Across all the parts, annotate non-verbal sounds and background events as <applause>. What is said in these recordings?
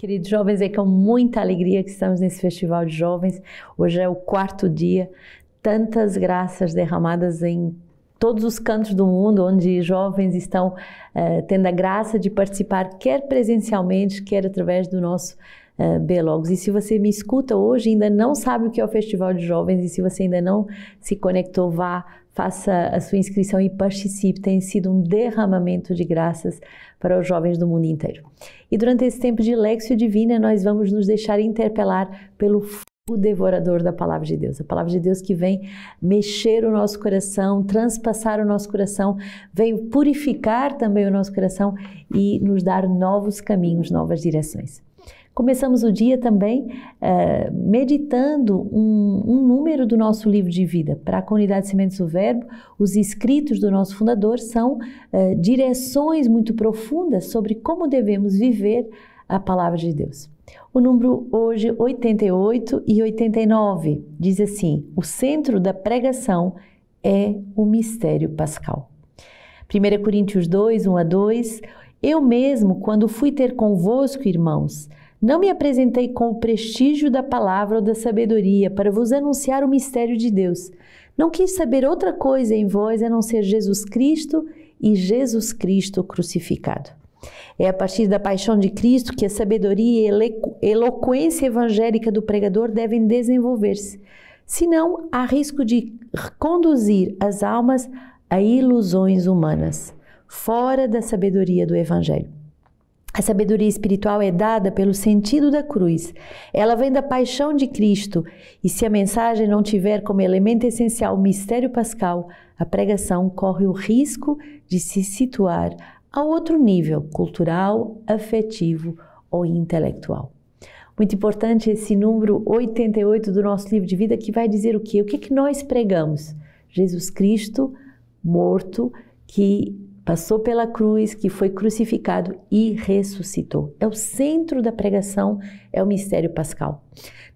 Queridos jovens, é com muita alegria que estamos nesse Festival de Jovens. Hoje é o quarto dia. Tantas graças derramadas em todos os cantos do mundo, onde jovens estão uh, tendo a graça de participar, quer presencialmente, quer através do nosso uh, Belogos. E se você me escuta hoje ainda não sabe o que é o Festival de Jovens, e se você ainda não se conectou, vá faça a sua inscrição e participe. Tem sido um derramamento de graças para os jovens do mundo inteiro. E durante esse tempo de Lexio Divina, nós vamos nos deixar interpelar pelo o devorador da palavra de Deus. A palavra de Deus que vem mexer o nosso coração, transpassar o nosso coração, vem purificar também o nosso coração e nos dar novos caminhos, novas direções. Começamos o dia também uh, meditando um, um, número do nosso livro de vida. Para a comunidade Sementes do Verbo, os escritos do nosso fundador são uh, direções muito profundas sobre como devemos viver a palavra de Deus. O número hoje 88 e 89 diz assim: o centro da pregação é o mistério pascal. 1 Coríntios 2, 1 a 2: Eu mesmo, quando fui ter convosco, irmãos, não me apresentei com o prestígio da palavra ou da sabedoria para vos anunciar o mistério de Deus. Não quis saber outra coisa em vós a não ser Jesus Cristo e Jesus Cristo crucificado. É a partir da paixão de Cristo que a sabedoria e eloquência evangélica do pregador devem desenvolver-se. Senão, há risco de conduzir as almas a ilusões humanas, fora da sabedoria do Evangelho. A sabedoria espiritual é dada pelo sentido da cruz. Ela vem da paixão de Cristo, e se a mensagem não tiver como elemento essencial o mistério pascal, a pregação corre o risco de se situar a outro nível cultural, afetivo ou intelectual. Muito importante esse número 88 do nosso livro de vida que vai dizer o quê? O que, é que nós pregamos? Jesus Cristo morto que passou pela cruz, que foi crucificado e ressuscitou. É o centro da pregação, é o mistério pascal.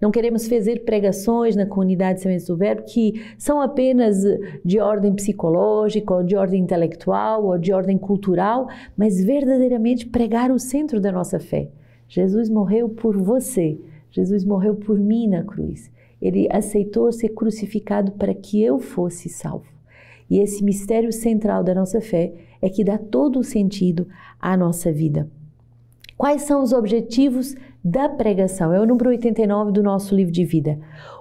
Não queremos fazer pregações na comunidade Sementes do Verbo que são apenas de ordem psicológica, ou de ordem intelectual, ou de ordem cultural, mas verdadeiramente pregar o centro da nossa fé. Jesus morreu por você, Jesus morreu por mim na cruz. Ele aceitou ser crucificado para que eu fosse salvo. E esse mistério central da nossa fé é que dá todo o sentido à nossa vida. Quais são os objetivos da pregação? É o número 89 do nosso livro de vida.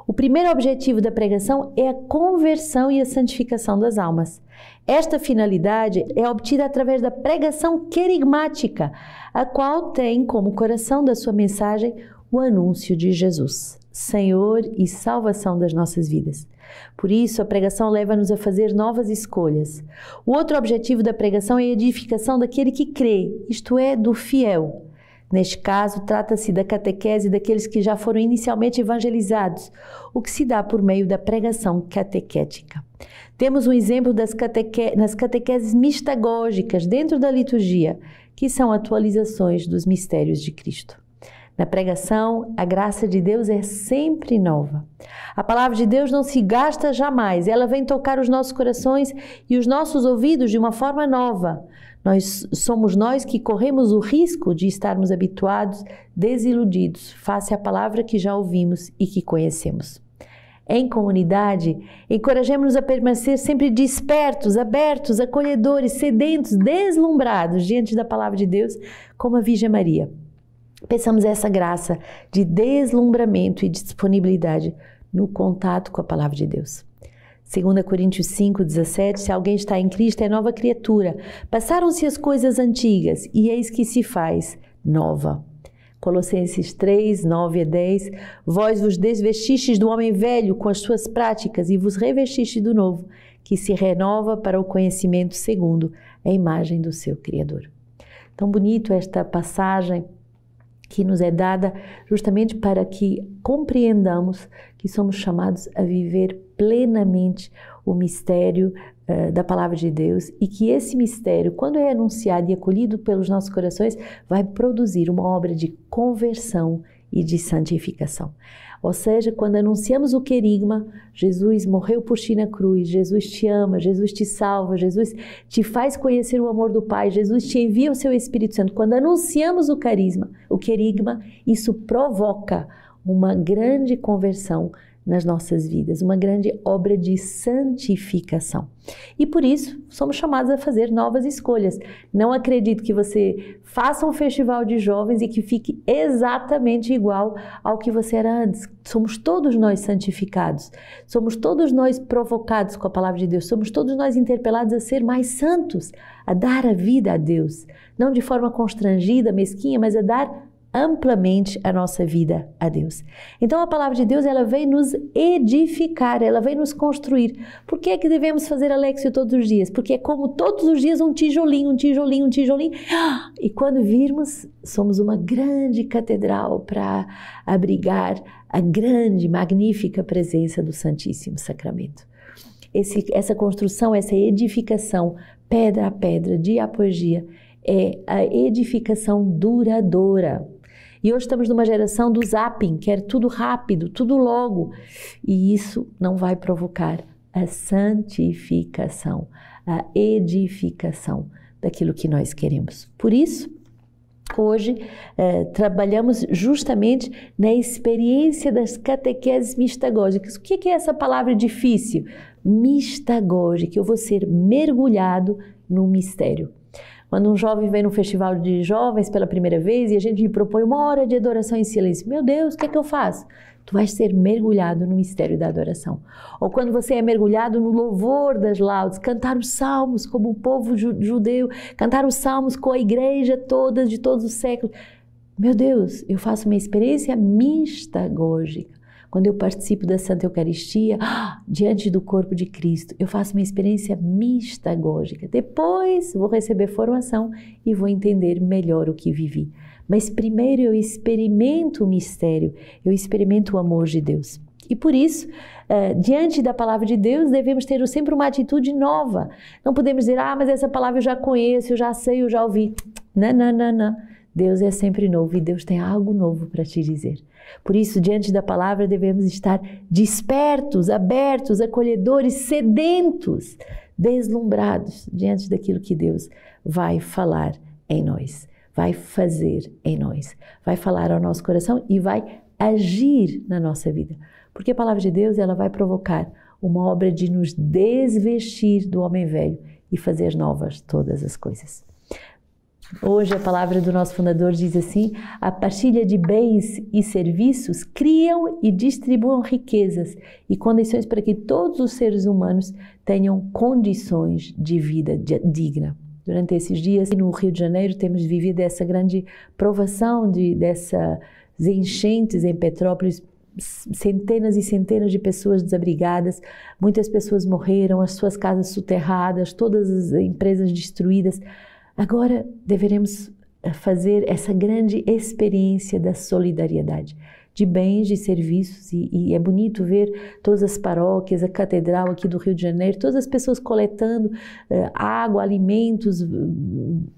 O primeiro objetivo da pregação é a conversão e a santificação das almas. Esta finalidade é obtida através da pregação querigmática, a qual tem como coração da sua mensagem o anúncio de Jesus, Senhor e salvação das nossas vidas. Por isso, a pregação leva-nos a fazer novas escolhas. O outro objetivo da pregação é a edificação daquele que crê, isto é, do fiel. Neste caso, trata-se da catequese daqueles que já foram inicialmente evangelizados, o que se dá por meio da pregação catequética. Temos um exemplo das cateque... nas catequeses mistagógicas dentro da liturgia, que são atualizações dos mistérios de Cristo. Na pregação, a graça de Deus é sempre nova. A palavra de Deus não se gasta jamais, ela vem tocar os nossos corações e os nossos ouvidos de uma forma nova. Nós somos nós que corremos o risco de estarmos habituados, desiludidos face à palavra que já ouvimos e que conhecemos. Em comunidade, encorajemos-nos a permanecer sempre despertos, abertos, acolhedores, sedentos, deslumbrados diante da palavra de Deus, como a Virgem Maria. Peçamos essa graça de deslumbramento e de disponibilidade no contato com a palavra de Deus. 2 Coríntios 5,17: Se alguém está em Cristo, é nova criatura. Passaram-se as coisas antigas, e eis que se faz nova. Colossenses 3, 9 a 10: Vós vos desvestistes do homem velho com as suas práticas e vos revestistes do novo, que se renova para o conhecimento segundo a imagem do seu Criador. Tão bonito esta passagem que nos é dada justamente para que compreendamos que somos chamados a viver plenamente o mistério uh, da palavra de Deus e que esse mistério, quando é anunciado e acolhido pelos nossos corações, vai produzir uma obra de conversão e de santificação. Ou seja, quando anunciamos o querigma, Jesus morreu por ti na cruz, Jesus te ama, Jesus te salva, Jesus te faz conhecer o amor do Pai, Jesus te envia o seu Espírito Santo. Quando anunciamos o carisma, o querigma, isso provoca uma grande conversão nas nossas vidas, uma grande obra de santificação. E por isso somos chamados a fazer novas escolhas. Não acredito que você faça um festival de jovens e que fique exatamente igual ao que você era antes. Somos todos nós santificados, somos todos nós provocados com a palavra de Deus, somos todos nós interpelados a ser mais santos, a dar a vida a Deus, não de forma constrangida, mesquinha, mas a dar amplamente a nossa vida a Deus. Então a palavra de Deus ela vem nos edificar, ela vem nos construir. Por que é que devemos fazer Alexio todos os dias? Porque é como todos os dias um tijolinho, um tijolinho, um tijolinho. E quando virmos, somos uma grande catedral para abrigar a grande, magnífica presença do Santíssimo Sacramento. Esse, essa construção, essa edificação, pedra a pedra, dia após dia, é a edificação duradoura. E hoje estamos numa geração do zapping, quer é tudo rápido, tudo logo. E isso não vai provocar a santificação, a edificação daquilo que nós queremos. Por isso, Hoje eh, trabalhamos justamente na experiência das catequeses mistagógicas. O que, que é essa palavra difícil? Mistagógica. Eu vou ser mergulhado no mistério. Quando um jovem vem num festival de jovens pela primeira vez e a gente lhe propõe uma hora de adoração em silêncio, meu Deus, o que é que eu faço? Tu vais ser mergulhado no mistério da adoração. Ou quando você é mergulhado no louvor das laudes, cantar os salmos como o povo judeu, cantar os salmos com a igreja toda de todos os séculos. Meu Deus, eu faço uma experiência mistagógica quando eu participo da Santa Eucaristia, <gasps> diante do corpo de Cristo, eu faço uma experiência mistagógica. Depois vou receber formação e vou entender melhor o que vivi. Mas primeiro eu experimento o mistério, eu experimento o amor de Deus. E por isso, eh, diante da palavra de Deus, devemos ter sempre uma atitude nova. Não podemos dizer, ah, mas essa palavra eu já conheço, eu já sei, eu já ouvi. Não, não, não, não. Deus é sempre novo e Deus tem algo novo para te dizer. Por isso, diante da palavra, devemos estar despertos, abertos, acolhedores, sedentos, deslumbrados diante daquilo que Deus vai falar em nós, vai fazer em nós, vai falar ao nosso coração e vai agir na nossa vida. Porque a palavra de Deus, ela vai provocar uma obra de nos desvestir do homem velho e fazer novas todas as coisas. Hoje a palavra do nosso fundador diz assim: a partilha de bens e serviços criam e distribuam riquezas e condições para que todos os seres humanos tenham condições de vida digna. Durante esses dias no Rio de Janeiro temos vivido essa grande provação de dessas enchentes em Petrópolis centenas e centenas de pessoas desabrigadas, muitas pessoas morreram, as suas casas soterradas, todas as empresas destruídas. Agora deveremos eh, fazer essa grande experiência da solidariedade, de bens, de serviços, e, e, é bonito ver todas as paróquias, a catedral aqui do Rio de Janeiro, todas as pessoas coletando uh, água, alimentos,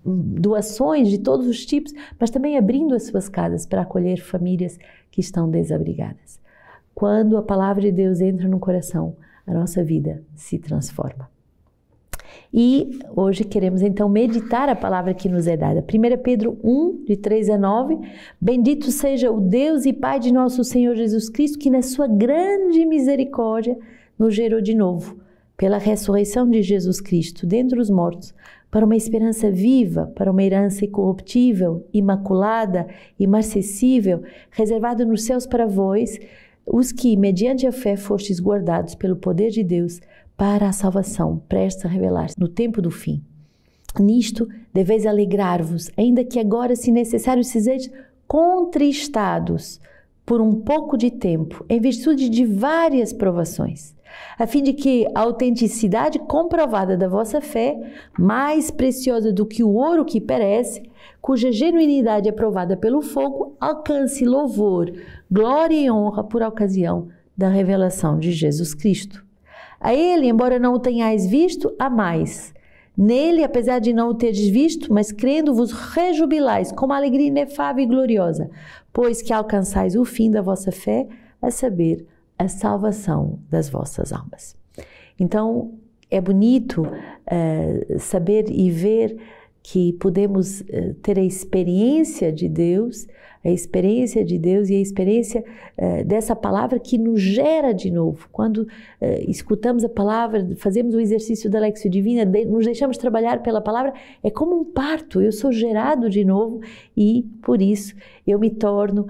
doações de todos os tipos, mas também abrindo as suas casas para acolher famílias que estão desabrigadas. Quando a palavra de Deus entra no coração, a nossa vida se transforma. E hoje queremos então meditar a palavra que nos é dada. 1 Pedro 1, de 3 a 9. Bendito seja o Deus e Pai de nosso Senhor Jesus Cristo, que na sua grande misericórdia nos gerou de novo, pela ressurreição de Jesus Cristo, dentre os mortos, para uma esperança viva, para uma herança incorruptível, imaculada, imarcessível, reservada nos céus para vós, os que, mediante a fé, fostes guardados pelo poder de Deus para a salvação, presta a revelar-se no tempo do fim. Nisto deveis alegrar-vos, ainda que agora, se necessário, sejais contristados por um pouco de tempo, em virtude de várias provações, a fim de que a autenticidade comprovada da vossa fé, mais preciosa do que o ouro que perece, cuja genuinidade é provada pelo fogo, alcance louvor, glória e honra por ocasião da revelação de Jesus Cristo. A ele, embora não o tenhais visto, mais; Nele, apesar de não o teres visto, mas crendo-vos rejubilais com uma alegria inefável e gloriosa, pois que alcançais o fim da vossa fé, a saber, a salvação das vossas almas. Então, é bonito uh, saber e ver que podemos eh, ter a experiência de Deus, a experiência de Deus e a experiência eh, dessa palavra que nos gera de novo. Quando eh, escutamos a palavra, fazemos o exercício da lexio divina, nos deixamos trabalhar pela palavra, é como um parto. Eu sou gerado de novo e, por isso, eu me torno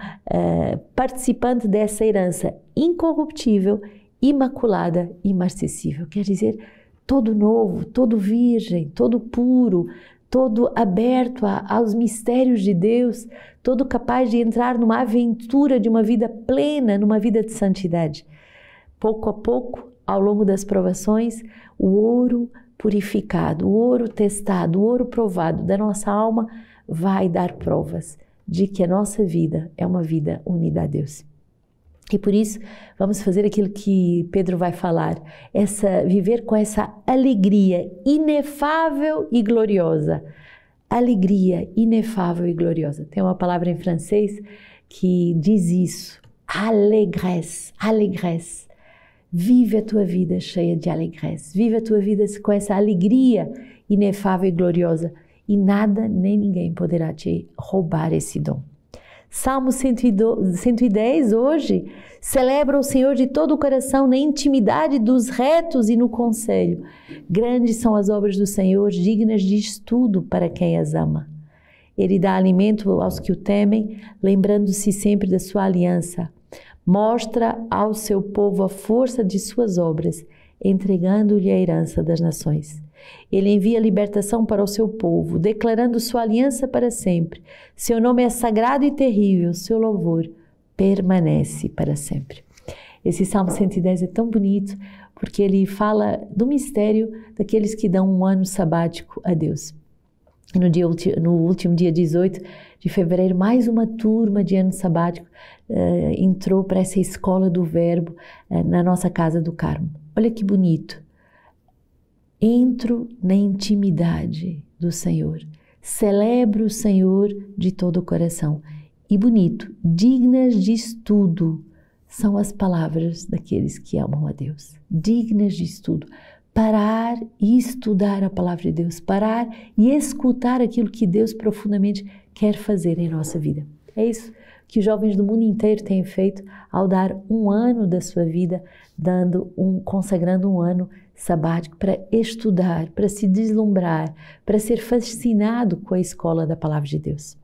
participante dessa herança incorruptível, imaculada, imarcessível. Quer dizer, todo novo, todo virgem, todo puro, todo aberto a, aos mistérios de Deus, todo capaz de entrar numa aventura de uma vida plena, numa vida de santidade. Pouco a pouco, ao longo das provações, o ouro purificado, o ouro testado, o ouro provado da nossa alma vai dar provas de que a nossa vida é uma vida unida a Deus. E por isso, vamos fazer aquilo que Pedro vai falar, essa viver com essa alegria inefável e gloriosa. Alegria inefável e gloriosa. Tem uma palavra em francês que diz isso. Alegresse, alegresse. Vive a tua vida cheia de alegresse. Vive a tua vida com essa alegria inefável e gloriosa. E nada nem ninguém poderá te roubar esse dom. Salmo 110 hoje celebra o Senhor de todo o coração na intimidade dos retos e no conselho. Grandes são as obras do Senhor, dignas de estudo para quem as ama. Ele dá alimento aos que o temem, lembrando-se sempre da sua aliança. Mostra ao seu povo a força de suas obras, entregando-lhe a herança das nações. Ele envia libertação para o seu povo, declarando sua aliança para sempre. Seu nome é sagrado e terrível, seu louvor permanece para sempre. Esse Salmo 110 é tão bonito porque ele fala do mistério daqueles que dão um ano sabático a Deus. No, dia, no último dia 18 de fevereiro, mais uma turma de ano sabático uh, entrou para essa escola do Verbo uh, na nossa casa do Carmo. Olha que bonito! Entro na intimidade do Senhor. Celebro o Senhor de todo o coração. E bonito, dignas de estudo são as palavras daqueles que amam a Deus. Dignas de estudo. Parar e estudar a palavra de Deus, parar e escutar aquilo que Deus profundamente quer fazer em nossa vida. É isso que jovens do mundo inteiro têm feito ao dar um ano da sua vida, dando um, consagrando um ano sabático para estudar, para se deslumbrar, para ser fascinado com a escola da palavra de Deus.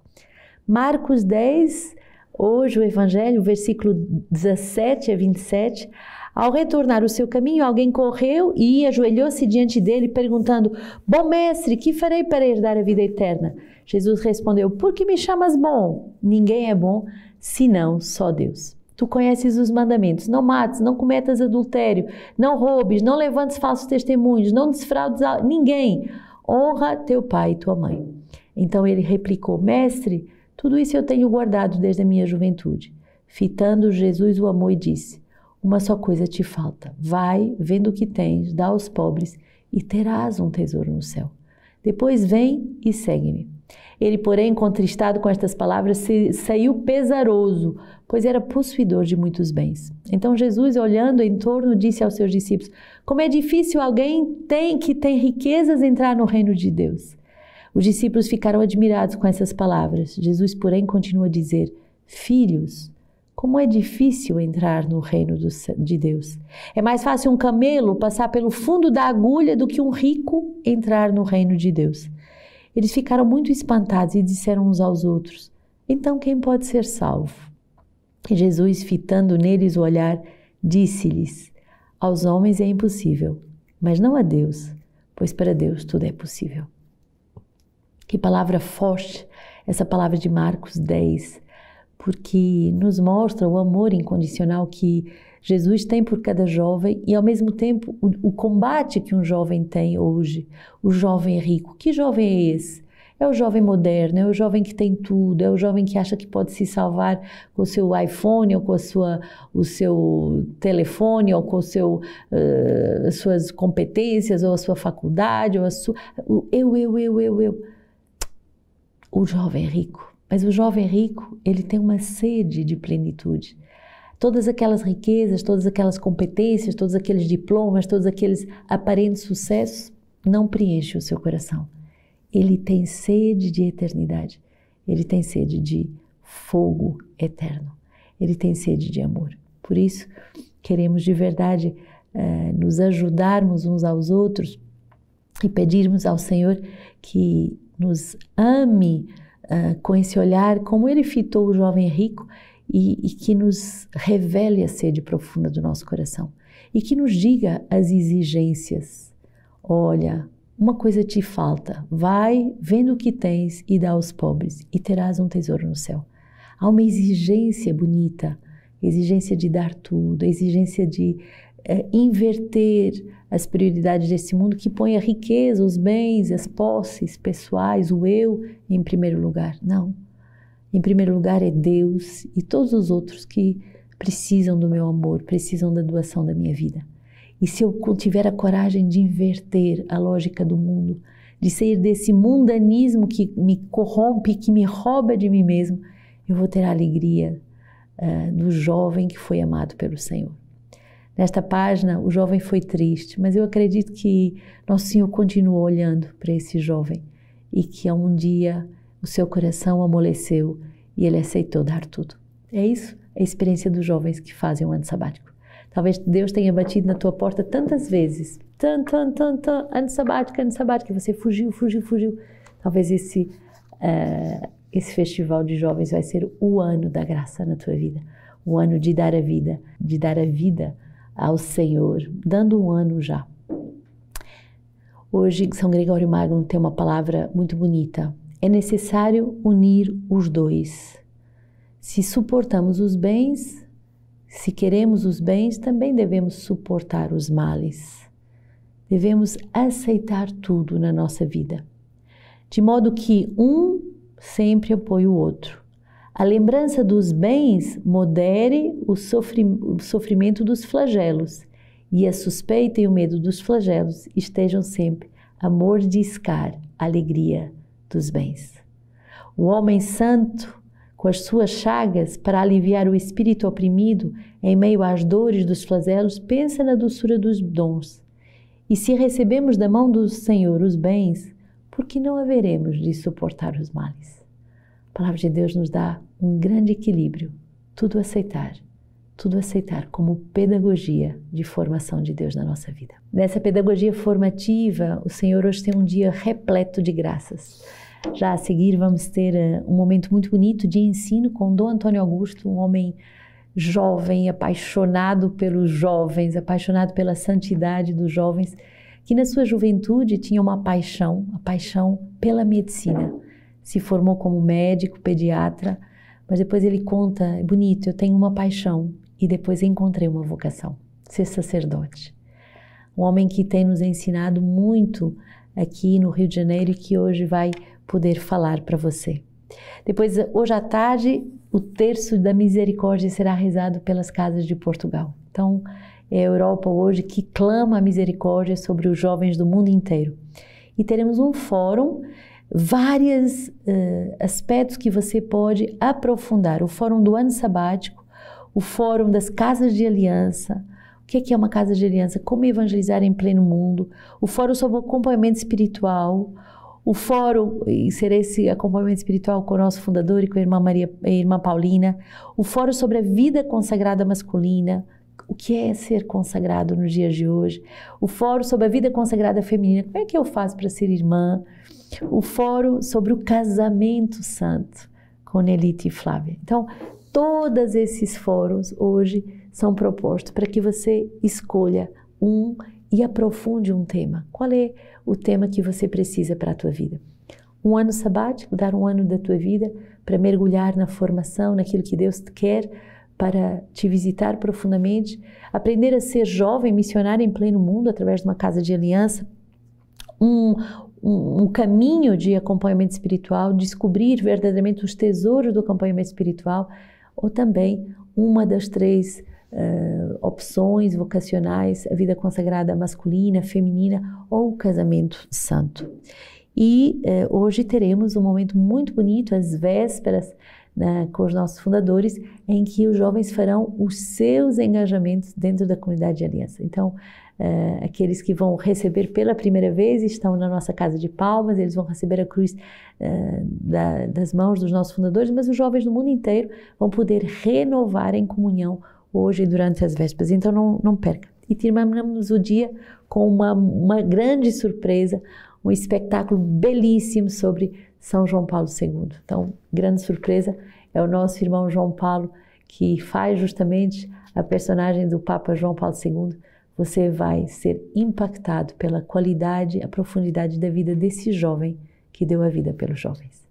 Marcos 10, hoje o Evangelho, versículo 17 a 27. Ao retornar o seu caminho, alguém correu e ajoelhou-se diante dele, perguntando: Bom mestre, que farei para herdar a vida eterna? Jesus respondeu: Por que me chamas bom? Ninguém é bom senão só Deus. Tu conheces os mandamentos: não mates, não cometas adultério, não roubes, não levantes falsos testemunhos, não desfraudes a ninguém. Honra teu pai e tua mãe. Então ele replicou: Mestre, tudo isso eu tenho guardado desde a minha juventude. Fitando, Jesus o amou e disse: Uma só coisa te falta. Vai, vendo o que tens, dá aos pobres e terás um tesouro no céu. Depois vem e segue-me. Ele, porém, contristado com estas palavras, saiu pesaroso, pois era possuidor de muitos bens. Então Jesus, olhando em torno, disse aos seus discípulos: Como é difícil alguém tem, que tem riquezas entrar no reino de Deus. Os discípulos ficaram admirados com essas palavras. Jesus, porém, continua a dizer: Filhos, como é difícil entrar no reino de Deus. É mais fácil um camelo passar pelo fundo da agulha do que um rico entrar no reino de Deus. Eles ficaram muito espantados e disseram uns aos outros: Então quem pode ser salvo? E Jesus, fitando neles o olhar, disse-lhes: Aos homens é impossível, mas não a Deus, pois para Deus tudo é possível. Que palavra forte essa palavra de Marcos 10, porque nos mostra o amor incondicional que Jesus tem por cada jovem e, ao mesmo tempo, o, o, combate que um jovem tem hoje. O jovem é rico. Que jovem é esse? É o jovem moderno, é o jovem que tem tudo, é o jovem que acha que pode se salvar com o seu iPhone ou com a sua, o seu telefone ou com o seu, uh, suas competências ou a sua faculdade ou a sua. O eu, eu, eu, eu, eu. O jovem é rico. Mas o jovem rico, ele tem uma sede de plenitude todas aquelas riquezas, todas aquelas competências, todos aqueles diplomas, todos aqueles aparentes sucessos não preenchem o seu coração. Ele tem sede de eternidade. Ele tem sede de fogo eterno. Ele tem sede de amor. Por isso, queremos de verdade eh, nos ajudarmos uns aos outros e pedirmos ao Senhor que nos ame eh, com esse olhar, como ele fitou o jovem rico e, e que nos revele a sede profunda do nosso coração e que nos diga as exigências. Olha, uma coisa te falta, vai vendo o que tens e dá aos pobres, e terás um tesouro no céu. Há uma exigência bonita, exigência de dar tudo, exigência de é, inverter as prioridades desse mundo que põe a riqueza, os bens, as posses pessoais, o eu em primeiro lugar. Não. Em primeiro lugar é Deus e todos os outros que precisam do meu amor, precisam da doação da minha vida. E se eu tiver a coragem de inverter a lógica do mundo, de sair desse mundanismo que me corrompe, que me rouba de mim mesmo, eu vou ter a alegria uh, do jovem que foi amado pelo Senhor. Nesta página, o jovem foi triste, mas eu acredito que Nosso Senhor continua olhando para esse jovem e que um dia o seu coração amoleceu e ele aceitou dar tudo. É isso é a experiência dos jovens que fazem um ano sabático. Talvez Deus tenha batido na tua porta tantas vezes, tan, tan, tan, tan, ano sabático, ano sabático, e você fugiu, fugiu, fugiu. Talvez esse, uh, esse festival de jovens vai ser o ano da graça na tua vida, o ano de dar a vida, de dar a vida ao Senhor, dando um ano já. Hoje, São Gregório Magno tem uma palavra muito bonita é necessário unir os dois. Se suportamos os bens, se queremos os bens, também devemos suportar os males. Devemos aceitar tudo na nossa vida, de modo que um sempre apoie o outro. A lembrança dos bens modere o, sofri o sofrimento dos flagelos, e a suspeita e o medo dos flagelos estejam sempre a mordiscar alegria dos bens. O homem santo, com as suas chagas, para aliviar o espírito oprimido em meio às dores dos flagelos, pensa na doçura dos dons. E se recebemos da mão do Senhor os bens, por que não haveremos de suportar os males? A palavra de Deus nos dá um grande equilíbrio, tudo aceitar tudo aceitar como pedagogia de formação de Deus na nossa vida. Nessa pedagogia formativa, o Senhor hoje tem um dia repleto de graças. Já a seguir, vamos ter eh, um momento muito bonito de ensino com Dom Antônio Augusto, um homem jovem, apaixonado pelos jovens, apaixonado pela santidade dos jovens, que na sua juventude tinha uma paixão, a paixão pela medicina. Se formou como médico, pediatra, mas depois ele conta, é bonito, eu tenho uma paixão e depois encontrei uma vocação, ser sacerdote. Um homem que tem nos ensinado muito aqui no Rio de Janeiro e que hoje vai poder falar para você. Depois, hoje à tarde, o terço da misericórdia será rezado pelas casas de Portugal. Então, é a Europa hoje que clama a misericórdia sobre os jovens do mundo inteiro. E teremos um fórum, vários uh, eh, aspectos que você pode aprofundar. O fórum do ano sabático, o Fórum das Casas de Aliança. O é que é uma casa de aliança? Como evangelizar em pleno mundo? O Fórum sobre o acompanhamento espiritual. O Fórum, e ser esse acompanhamento espiritual com o nosso fundador e com a irmã, Maria, a irmã Paulina. O Fórum sobre a vida consagrada masculina. O que é ser consagrado nos dias de hoje? O Fórum sobre a vida consagrada feminina. Como é que eu faço para ser irmã? O Fórum sobre o casamento santo com Nelite e Flávia. Então, Todos esses fóruns hoje são propostos para que você escolha um e aprofunde um tema. Qual é o tema que você precisa para a tua vida? Um ano sabático, dar um ano da tua vida para mergulhar na formação, naquilo que Deus quer para te visitar profundamente, aprender a ser jovem missionário em pleno mundo através de uma casa de aliança, um, um, um, caminho de acompanhamento espiritual, descobrir verdadeiramente os tesouros do acompanhamento espiritual, ou também uma das três uh, opções vocacionais, a vida consagrada masculina, feminina ou o casamento santo. E uh, hoje teremos um momento muito bonito, as vésperas, né, com os nossos fundadores, em que os jovens farão os seus engajamentos dentro da comunidade de aliança. Então, Uh, aqueles que vão receber pela primeira vez estão na nossa casa de palmas, eles vão receber a cruz uh, da, das mãos dos nossos fundadores, mas os jovens do mundo inteiro vão poder renovar em comunhão hoje e durante as vésperas. Então não, não perca. E terminamos o dia com uma, uma grande surpresa, um espetáculo belíssimo sobre São João Paulo II. Então, grande surpresa é o nosso irmão João Paulo, que faz justamente a personagem do Papa João Paulo II você vai ser impactado pela qualidade, a profundidade da vida desse jovem que deu a vida pelos jovens.